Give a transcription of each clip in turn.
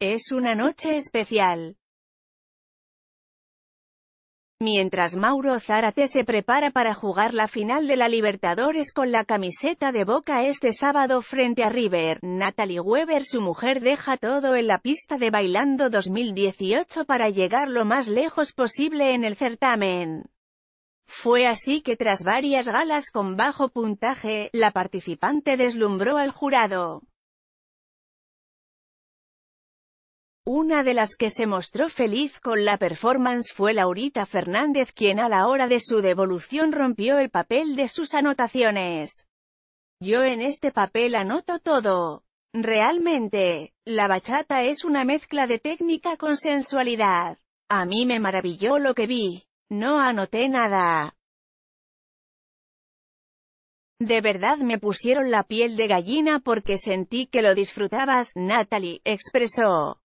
Es una noche especial. Mientras Mauro Zárate se prepara para jugar la final de la Libertadores con la camiseta de Boca este sábado frente a River, Natalie Weber su mujer deja todo en la pista de Bailando 2018 para llegar lo más lejos posible en el certamen. Fue así que tras varias galas con bajo puntaje, la participante deslumbró al jurado. Una de las que se mostró feliz con la performance fue Laurita Fernández quien a la hora de su devolución rompió el papel de sus anotaciones. Yo en este papel anoto todo. Realmente, la bachata es una mezcla de técnica con sensualidad. A mí me maravilló lo que vi. No anoté nada. De verdad me pusieron la piel de gallina porque sentí que lo disfrutabas, Natalie, expresó.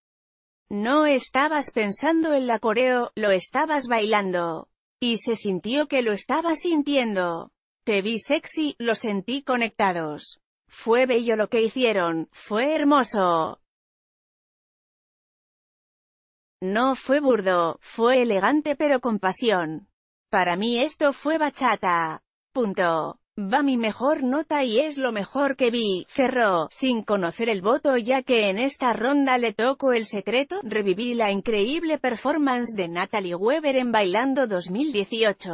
No estabas pensando en la coreo, lo estabas bailando. Y se sintió que lo estabas sintiendo. Te vi sexy, lo sentí conectados. Fue bello lo que hicieron, fue hermoso. No fue burdo, fue elegante pero con pasión. Para mí esto fue bachata. Punto. Va mi mejor nota y es lo mejor que vi, cerró, sin conocer el voto ya que en esta ronda le toco el secreto, reviví la increíble performance de Natalie Weber en Bailando 2018.